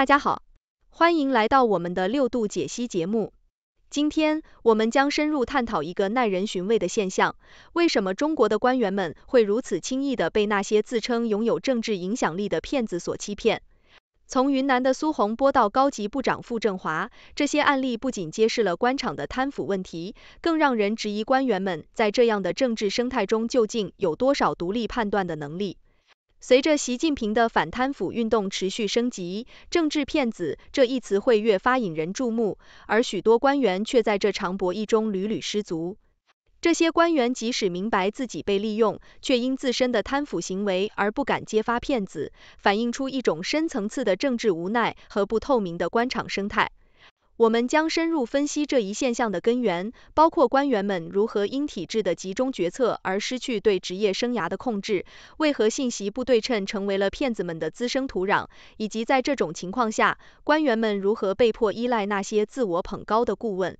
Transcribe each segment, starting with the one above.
大家好，欢迎来到我们的六度解析节目。今天我们将深入探讨一个耐人寻味的现象：为什么中国的官员们会如此轻易的被那些自称拥有政治影响力的骗子所欺骗？从云南的苏红波到高级部长傅政华，这些案例不仅揭示了官场的贪腐问题，更让人质疑官员们在这样的政治生态中究竟有多少独立判断的能力。随着习近平的反贪腐运动持续升级，政治骗子这一词汇越发引人注目，而许多官员却在这场博弈中屡屡失足。这些官员即使明白自己被利用，却因自身的贪腐行为而不敢揭发骗子，反映出一种深层次的政治无奈和不透明的官场生态。我们将深入分析这一现象的根源，包括官员们如何因体制的集中决策而失去对职业生涯的控制，为何信息不对称成为了骗子们的滋生土壤，以及在这种情况下，官员们如何被迫依赖那些自我捧高的顾问。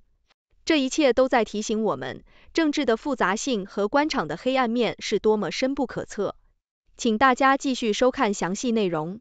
这一切都在提醒我们，政治的复杂性和官场的黑暗面是多么深不可测。请大家继续收看详细内容。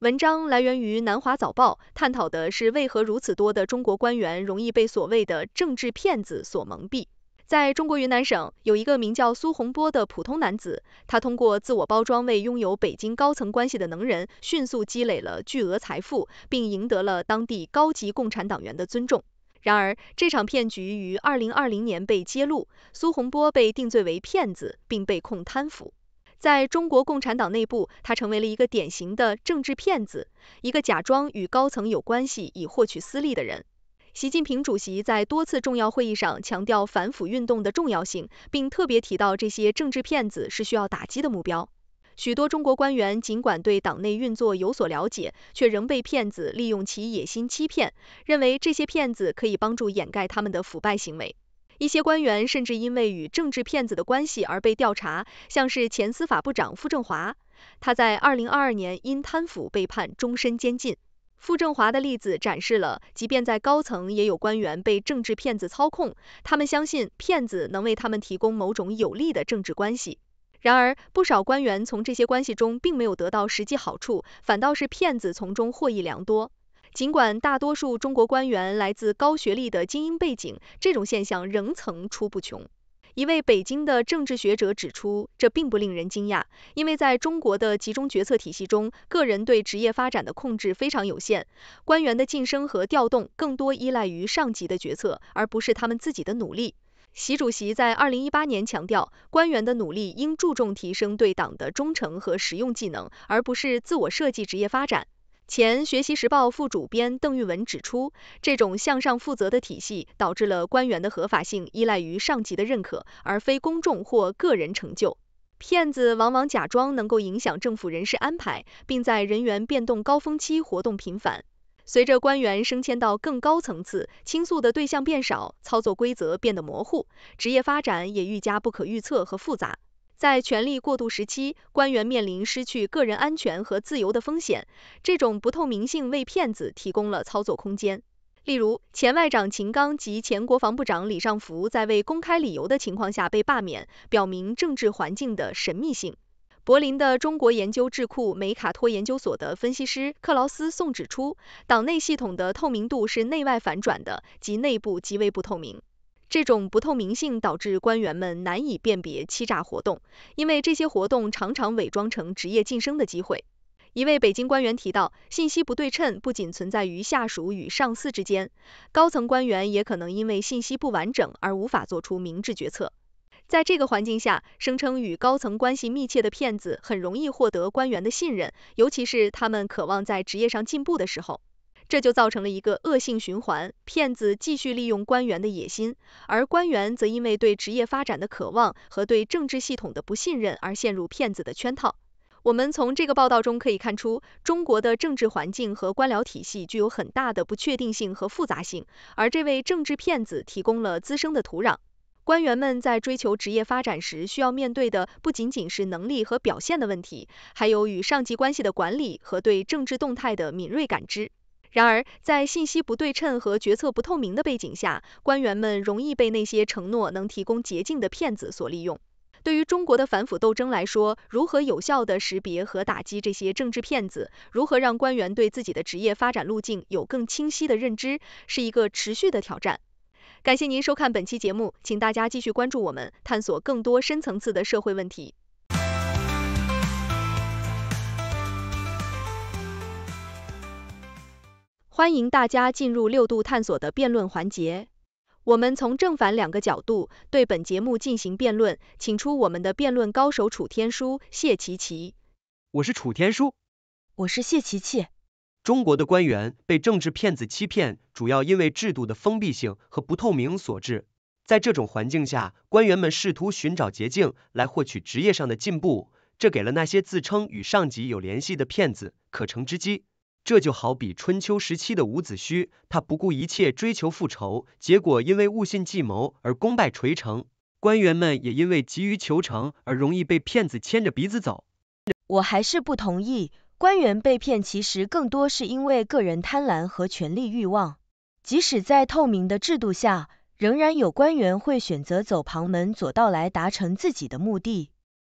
文章来源于《南华早报》，探讨的是为何如此多的中国官员容易被所谓的政治骗子所蒙蔽。在中国云南省，有一个名叫苏洪波的普通男子，他通过自我包装，为拥有北京高层关系的能人迅速积累了巨额财富，并赢得了当地高级共产党员的尊重。然而，这场骗局于2020年被揭露，苏洪波被定罪为骗子，并被控贪腐。在中国共产党内部，他成为了一个典型的政治骗子，一个假装与高层有关系以获取私利的人。习近平主席在多次重要会议上强调反腐运动的重要性，并特别提到这些政治骗子是需要打击的目标。许多中国官员尽管对党内运作有所了解，却仍被骗子利用其野心欺骗，认为这些骗子可以帮助掩盖他们的腐败行为。一些官员甚至因为与政治骗子的关系而被调查，像是前司法部长傅政华，他在二零二二年因贪腐被判终身监禁。傅政华的例子展示了，即便在高层，也有官员被政治骗子操控，他们相信骗子能为他们提供某种有利的政治关系。然而，不少官员从这些关系中并没有得到实际好处，反倒是骗子从中获益良多。尽管大多数中国官员来自高学历的精英背景，这种现象仍层出不穷。一位北京的政治学者指出，这并不令人惊讶，因为在中国的集中决策体系中，个人对职业发展的控制非常有限，官员的晋升和调动更多依赖于上级的决策，而不是他们自己的努力。习主席在二零一八年强调，官员的努力应注重提升对党的忠诚和实用技能，而不是自我设计职业发展。前《学习时报》副主编邓玉文指出，这种向上负责的体系导致了官员的合法性依赖于上级的认可，而非公众或个人成就。骗子往往假装能够影响政府人事安排，并在人员变动高峰期活动频繁。随着官员升迁到更高层次，倾诉的对象变少，操作规则变得模糊，职业发展也愈加不可预测和复杂。在权力过渡时期，官员面临失去个人安全和自由的风险。这种不透明性为骗子提供了操作空间。例如，前外长秦刚及前国防部长李尚福在未公开理由的情况下被罢免，表明政治环境的神秘性。柏林的中国研究智库梅卡托研究所的分析师克劳斯·宋指出，党内系统的透明度是内外反转的，即内部极为不透明。这种不透明性导致官员们难以辨别欺诈活动，因为这些活动常常伪装成职业晋升的机会。一位北京官员提到，信息不对称不仅存在于下属与上司之间，高层官员也可能因为信息不完整而无法做出明智决策。在这个环境下，声称与高层关系密切的骗子很容易获得官员的信任，尤其是他们渴望在职业上进步的时候。这就造成了一个恶性循环，骗子继续利用官员的野心，而官员则因为对职业发展的渴望和对政治系统的不信任而陷入骗子的圈套。我们从这个报道中可以看出，中国的政治环境和官僚体系具有很大的不确定性和复杂性，而这位政治骗子提供了滋生的土壤。官员们在追求职业发展时，需要面对的不仅仅是能力和表现的问题，还有与上级关系的管理和对政治动态的敏锐感知。然而，在信息不对称和决策不透明的背景下，官员们容易被那些承诺能提供捷径的骗子所利用。对于中国的反腐斗争来说，如何有效的识别和打击这些政治骗子，如何让官员对自己的职业发展路径有更清晰的认知，是一个持续的挑战。感谢您收看本期节目，请大家继续关注我们，探索更多深层次的社会问题。欢迎大家进入六度探索的辩论环节。我们从正反两个角度对本节目进行辩论，请出我们的辩论高手楚天舒、谢琪琪。我是楚天舒，我是谢琪琪。中国的官员被政治骗子欺骗，主要因为制度的封闭性和不透明所致。在这种环境下，官员们试图寻找捷径来获取职业上的进步，这给了那些自称与上级有联系的骗子可乘之机。这就好比春秋时期的伍子胥，他不顾一切追求复仇，结果因为误信计谋而功败垂成。官员们也因为急于求成而容易被骗子牵着鼻子走。我还是不同意，官员被骗其实更多是因为个人贪婪和权力欲望。即使在透明的制度下，仍然有官员会选择走旁门左道来达成自己的目的。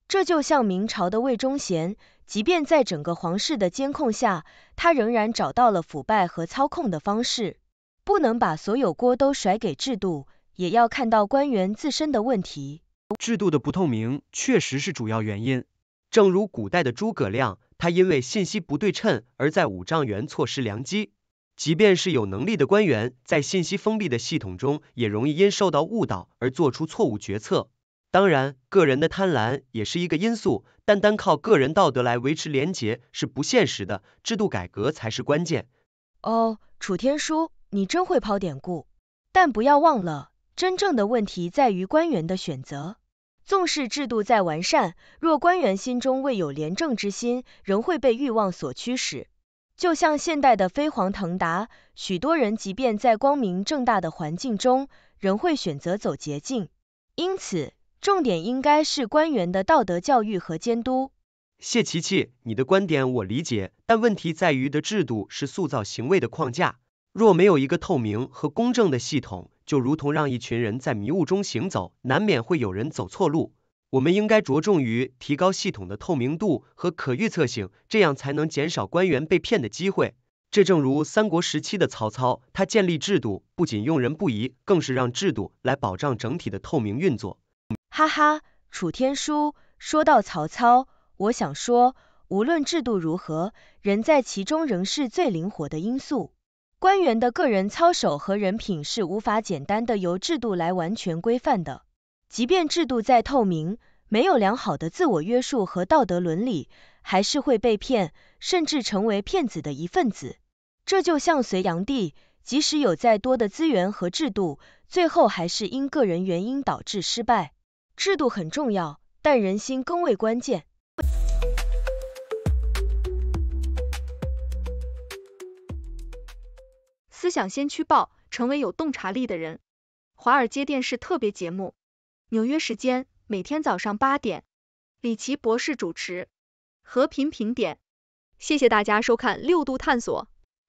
这就像明朝的魏忠贤，即便在整个皇室的监控下，他仍然找到了腐败和操控的方式。不能把所有锅都甩给制度，也要看到官员自身的问题。制度的不透明确实是主要原因。正如古代的诸葛亮，他因为信息不对称而在五丈原错失良机。即便是有能力的官员，在信息封闭的系统中，也容易因受到误导而做出错误决策。当然，个人的贪婪也是一个因素，单单靠个人道德来维持廉洁是不现实的，制度改革才是关键。哦，楚天舒，你真会抛典故，但不要忘了，真正的问题在于官员的选择。纵使制度再完善，若官员心中未有廉政之心，仍会被欲望所驱使。就像现代的飞黄腾达，许多人即便在光明正大的环境中，仍会选择走捷径。因此。重点应该是官员的道德教育和监督。谢琪琪，你的观点我理解，但问题在于的制度是塑造行为的框架。若没有一个透明和公正的系统，就如同让一群人在迷雾中行走，难免会有人走错路。我们应该着重于提高系统的透明度和可预测性，这样才能减少官员被骗的机会。这正如三国时期的曹操，他建立制度不仅用人不疑，更是让制度来保障整体的透明运作。哈哈，楚天舒说到曹操，我想说，无论制度如何，人在其中仍是最灵活的因素。官员的个人操守和人品是无法简单的由制度来完全规范的。即便制度再透明，没有良好的自我约束和道德伦理，还是会被骗，甚至成为骗子的一份子。这就像隋炀帝，即使有再多的资源和制度，最后还是因个人原因导致失败。制度很重要，但人心更为关键。思想先驱报，成为有洞察力的人。华尔街电视特别节目，纽约时间每天早上八点，李奇博士主持。和平评点，谢谢大家收看六度探索。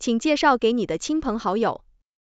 请介绍给你的亲朋好友。